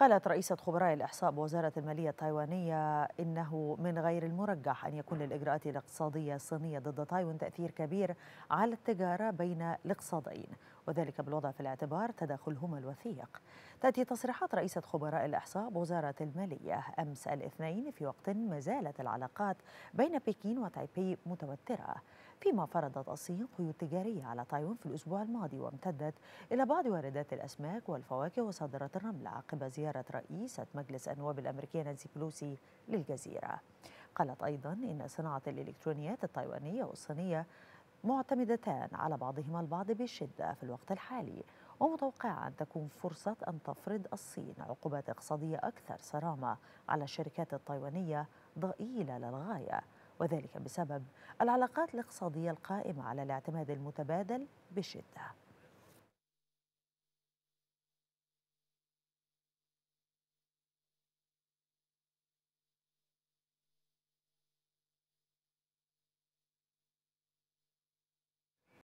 قالت رئيسة خبراء الإحصاء بوزارة المالية التايوانية إنه من غير المرجح أن يكون للإجراءات الاقتصادية الصينية ضد تايوان تأثير كبير على التجارة بين الاقتصادين وذلك بالوضع في الاعتبار تداخلهما الوثيق تأتي تصريحات رئيسة خبراء الإحصاء بوزارة المالية أمس الاثنين في وقت ما زالت العلاقات بين بكين وتايبي متوترة فيما فرضت الصين قيود تجارية على تايوان في الأسبوع الماضي وامتدت إلى بعض واردات الأسماك والفواكه وصادرات الرمل عقب زيارة رئيسة مجلس النواب الأمريكية نانسي بلوسي للجزيرة قالت أيضا إن صناعة الإلكترونيات التايوانية والصينية معتمدتان على بعضهما البعض بشدة في الوقت الحالي ومتوقعة أن تكون فرصة أن تفرض الصين عقوبات اقتصادية أكثر صرامة على الشركات التايوانية ضئيلة للغاية وذلك بسبب العلاقات الاقتصادية القائمة على الاعتماد المتبادل بشدة